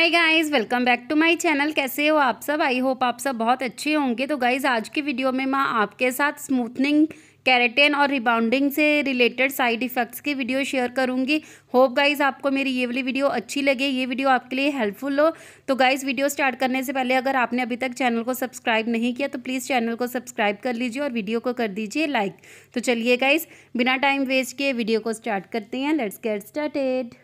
hi guys welcome back to my channel कैसे हो आप सब आई होप आप सब बहुत अच्छे होंगे तो गाइस आज की वीडियो में मैं आपके साथ स्मूथनिंग कैरेटिन और रिबाउंडिंग से रिलेटेड साइड इफ़ेक्ट्स की वीडियो शेयर करूंगी होप गाइस आपको मेरी ये वाली वीडियो अच्छी लगे ये वीडियो आपके लिए हेल्पफुल हो तो गाइस वीडियो स्टार्ट करने से पहले अगर आपने अभी तक चैनल को सब्सक्राइब नहीं किया तो प्लीज़ चैनल को सब्सक्राइब कर लीजिए और वीडियो को कर दीजिए लाइक तो चलिए गाइज़ बिना टाइम वेस्ट किए वीडियो को स्टार्ट करते हैं लेट्स गेट स्टार्टेड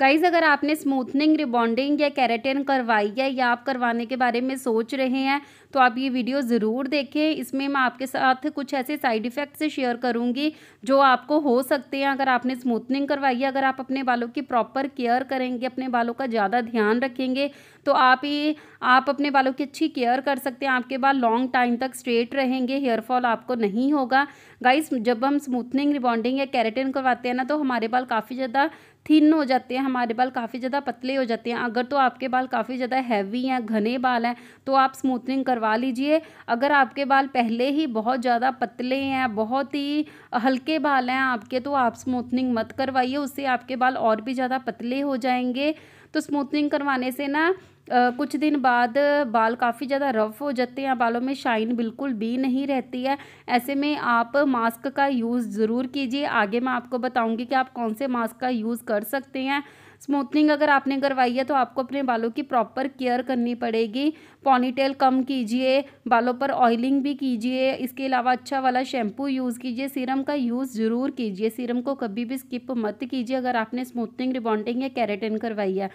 गाइज़ अगर आपने स्मूथनिंग रिबॉन्डिंग या कैरेटिन करवाई है या आप करवाने के बारे में सोच रहे हैं तो आप ये वीडियो ज़रूर देखें इसमें मैं आपके साथ कुछ ऐसे साइड इफ़ेक्ट्स शेयर करूँगी जो आपको हो सकते हैं अगर आपने स्मूथनिंग करवाई है अगर आप अपने बालों की प्रॉपर केयर करेंगे अपने बालों का ज़्यादा ध्यान रखेंगे तो आप ये आप अपने बालों की अच्छी केयर कर सकते हैं आपके बाल लॉन्ग टाइम तक स्ट्रेट रहेंगे हेयरफॉल आपको नहीं होगा गाइज जब हम स्मूथनिंग रिबॉन्डिंग या कैरेटिन करवाते हैं ना तो हमारे बाल काफ़ी ज़्यादा थिन हो जाते हैं हमारे बाल काफ़ी ज़्यादा पतले हो जाते हैं अगर तो आपके बाल काफ़ी ज़्यादा हैवी हैं घने बाल हैं तो आप स्मूथनिंग करवा लीजिए अगर आपके बाल पहले ही बहुत ज़्यादा पतले हैं बहुत ही हल्के बाल हैं आपके तो आप स्मूथनिंग मत करवाइए उससे आपके बाल और भी ज़्यादा पतले हो जाएंगे तो स्मूथनिंग करवाने से ना कुछ दिन बाद बाल काफ़ी ज़्यादा रफ़ हो जाते हैं बालों में शाइन बिल्कुल भी नहीं रहती है ऐसे में आप मास्क का यूज़ ज़रूर कीजिए आगे मैं आपको बताऊँगी कि आप कौन से मास्क का यूज़ कर सकते हैं स्मूथनिंग अगर आपने करवाई है तो आपको अपने बालों की प्रॉपर केयर करनी पड़ेगी पॉनीटेल कम कीजिए बालों पर ऑयलिंग भी कीजिए इसके अलावा अच्छा वाला शैम्पू यूज़ कीजिए सीरम का यूज़ ज़रूर कीजिए सीरम को कभी भी स्किप मत कीजिए अगर आपने स्मूथनिंग रिबॉन्डिंग या कैरेटिन करवाई है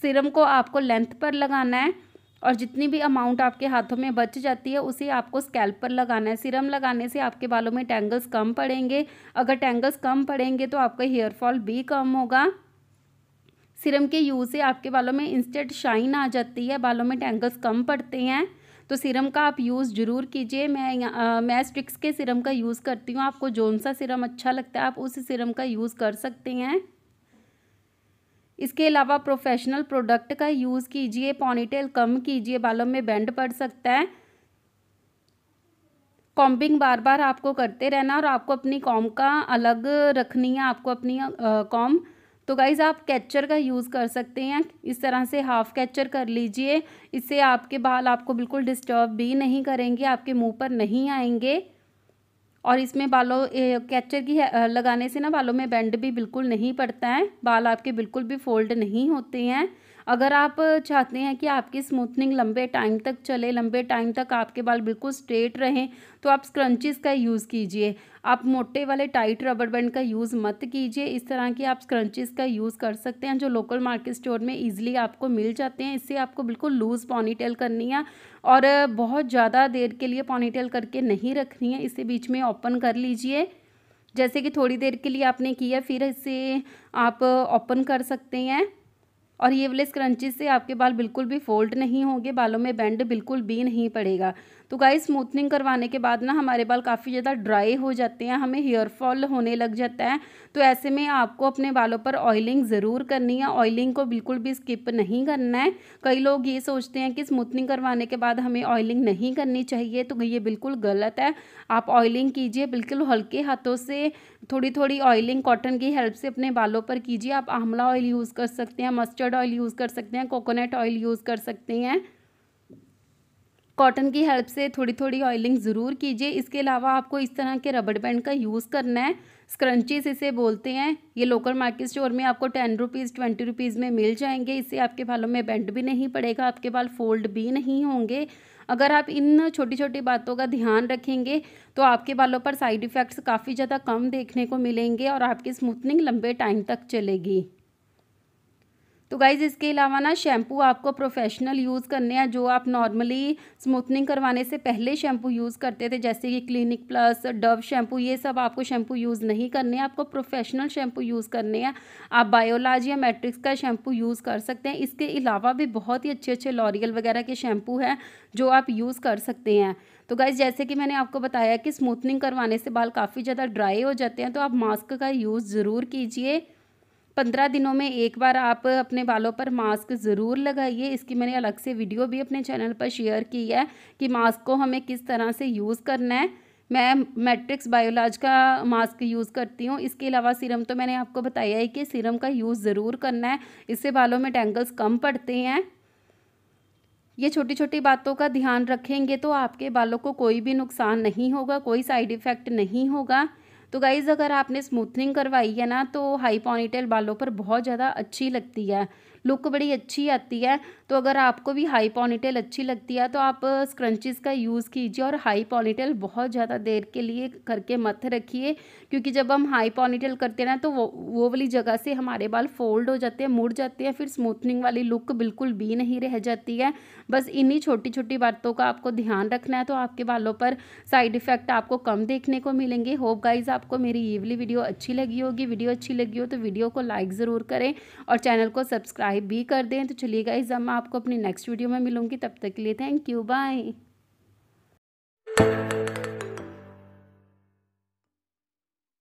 सिरम को आपको लेंथ पर लगाना है और जितनी भी अमाउंट आपके हाथों में बच जाती है उसे आपको स्कैल्प पर लगाना है सिरम लगाने से आपके बालों में टैंगल्स कम पड़ेंगे अगर टैंगल्स कम पड़ेंगे तो आपका हेयरफॉल भी कम होगा सिरम के यूज़ से आपके बालों में इंस्टेंट शाइन आ जाती है बालों में टैंगल्स कम पड़ते हैं तो सिरम का आप यूज़ ज़रूर कीजिए मैं आ, मैं स्ट्रिक्स के सिरम का यूज़ करती हूँ आपको जौन सा सिरम अच्छा लगता है आप उस सिरम का यूज़ कर सकते हैं इसके अलावा प्रोफेशनल प्रोडक्ट का यूज़ कीजिए पॉनीटेल कम कीजिए बालों में बैंड पड़ सकता है कॉम्बिंग बार बार आपको करते रहना और आपको अपनी कॉम का अलग रखनी है आपको अपनी कॉम तो गाइज़ आप कैचर का यूज़ कर सकते हैं इस तरह से हाफ़ कैचर कर लीजिए इससे आपके बाल आपको बिल्कुल डिस्टर्ब भी नहीं करेंगे आपके मुंह पर नहीं आएंगे और इसमें बालों कैचर की लगाने से ना बालों में बैंड भी बिल्कुल नहीं पड़ता है बाल आपके बिल्कुल भी फोल्ड नहीं होते हैं अगर आप चाहते हैं कि आपकी स्मूथनिंग लंबे टाइम तक चले लंबे टाइम तक आपके बाल बिल्कुल स्ट्रेट रहें तो आप स्क्रंचिस का यूज़ कीजिए आप मोटे वाले टाइट रबर बैंड का यूज़ मत कीजिए इस तरह के आप स्क्रंचिस का यूज़ कर सकते हैं जो लोकल मार्केट स्टोर में ईजिली आपको मिल जाते हैं इससे आपको बिल्कुल लूज़ पॉनीटेल करनी है और बहुत ज़्यादा देर के लिए पॉनीटेल करके नहीं रखनी है इसे बीच में ओपन कर लीजिए जैसे कि थोड़ी देर के लिए आपने किया फिर इसे आप ओपन कर सकते हैं और ये वाले स्क्रंची से आपके बाल बिल्कुल भी फोल्ड नहीं होंगे बालों में बैंड बिल्कुल भी नहीं पड़ेगा तो गाइस स्मूथनिंग करवाने के बाद ना हमारे बाल काफ़ी ज़्यादा ड्राई हो जाते हैं हमें हेयर फॉल होने लग जाता है तो ऐसे में आपको अपने बालों पर ऑयलिंग ज़रूर करनी है ऑयलिंग को बिल्कुल भी स्किप नहीं करना है कई लोग ये सोचते हैं कि स्मूथनिंग करवाने के बाद हमें ऑयलिंग नहीं करनी चाहिए तो ये बिल्कुल गलत है आप ऑयलिंग कीजिए बिल्कुल हल्के हाथों से थोड़ी थोड़ी ऑयलिंग कॉटन की हेल्प से अपने बालों पर कीजिए आप आंवला ऑयल यूज़ कर सकते हैं मस्टर्ड कस्टर्ड ऑयल यूज़ कर सकते हैं कोकोनट ऑयल यूज़ कर सकते हैं कॉटन की हेल्प से थोड़ी थोड़ी ऑयलिंग ज़रूर कीजिए इसके अलावा आपको इस तरह के रबड़ बैंड का यूज़ करना है स्क्रंचीज इसे बोलते हैं ये लोकल मार्केट स्टोर में आपको टेन रुपीज़ ट्वेंटी रुपीज़ में मिल जाएंगे इससे आपके बालों में बैंड भी नहीं पड़ेगा आपके बाल फोल्ड भी नहीं होंगे अगर आप इन छोटी छोटी बातों का ध्यान रखेंगे तो आपके बालों पर साइड इफ़ेक्ट्स काफ़ी ज़्यादा कम देखने को मिलेंगे और आपकी स्मूथनिंग लंबे टाइम तक चलेगी तो गाइज़ इसके अलावा ना शैम्पू आपको प्रोफेशनल यूज़ करने हैं जो आप नॉर्मली स्मूथनिंग करवाने से पहले शैम्पू यूज़ करते थे जैसे कि क्लिनिक प्लस डव शैम्पू ये सब आपको शैम्पू यूज़ नहीं करने हैं आपको प्रोफेशनल शैम्पू यूज़ करने हैं आप बायोलॉज या मैट्रिक्स का शैम्पू यूज़ कर सकते हैं इसके अलावा भी बहुत ही अच्छे अच्छे लॉरियल वगैरह के शैम्पू हैं जो आप यूज़ कर सकते हैं तो गाइज जैसे कि मैंने आपको बताया कि स्मूथनिंग करवाने से बाल काफ़ी ज़्यादा ड्राई हो जाते हैं तो आप मास्क का यूज़ ज़रूर कीजिए पंद्रह दिनों में एक बार आप अपने बालों पर मास्क ज़रूर लगाइए इसकी मैंने अलग से वीडियो भी अपने चैनल पर शेयर की है कि मास्क को हमें किस तरह से यूज़ करना है मैं मैट्रिक्स बायोलॉज का मास्क यूज़ करती हूँ इसके अलावा सीरम तो मैंने आपको बताया है कि सीरम का यूज़ ज़रूर करना है इससे बालों में टेंगल्स कम पड़ते हैं ये छोटी छोटी बातों का ध्यान रखेंगे तो आपके बालों को कोई भी नुकसान नहीं होगा कोई साइड इफ़ेक्ट नहीं होगा तो गाइज़ अगर आपने स्मूथनिंग करवाई है ना तो हाई पॉनीटेल बालों पर बहुत ज़्यादा अच्छी लगती है लुक बड़ी अच्छी आती है तो अगर आपको भी हाई पॉनीटेल अच्छी लगती है तो आप स्क्रंचिस का यूज़ कीजिए और हाई पॉनीटेल बहुत ज़्यादा देर के लिए करके मत रखिए क्योंकि जब हम हाई पॉनीटेल करते हैं ना तो वो वो वाली जगह से हमारे बाल फोल्ड हो जाते हैं मुड़ जाते हैं फिर स्मूथनिंग वाली लुक बिल्कुल भी नहीं रह जाती है बस इन्हीं छोटी छोटी बातों का आपको ध्यान रखना है तो आपके बालों पर साइड इफ़ेक्ट आपको कम देखने को मिलेंगे होप गाइज आपको मेरी ये वाली वीडियो अच्छी लगी होगी वीडियो अच्छी लगी हो तो वीडियो को लाइक ज़रूर करें और चैनल को सब्सक्राइब सब्सक्राइब भी कर दें तो चलिए गाइज मैं आपको अपनी नेक्स्ट वीडियो में मिलूंगी तब तक के लिए थैंक यू बाय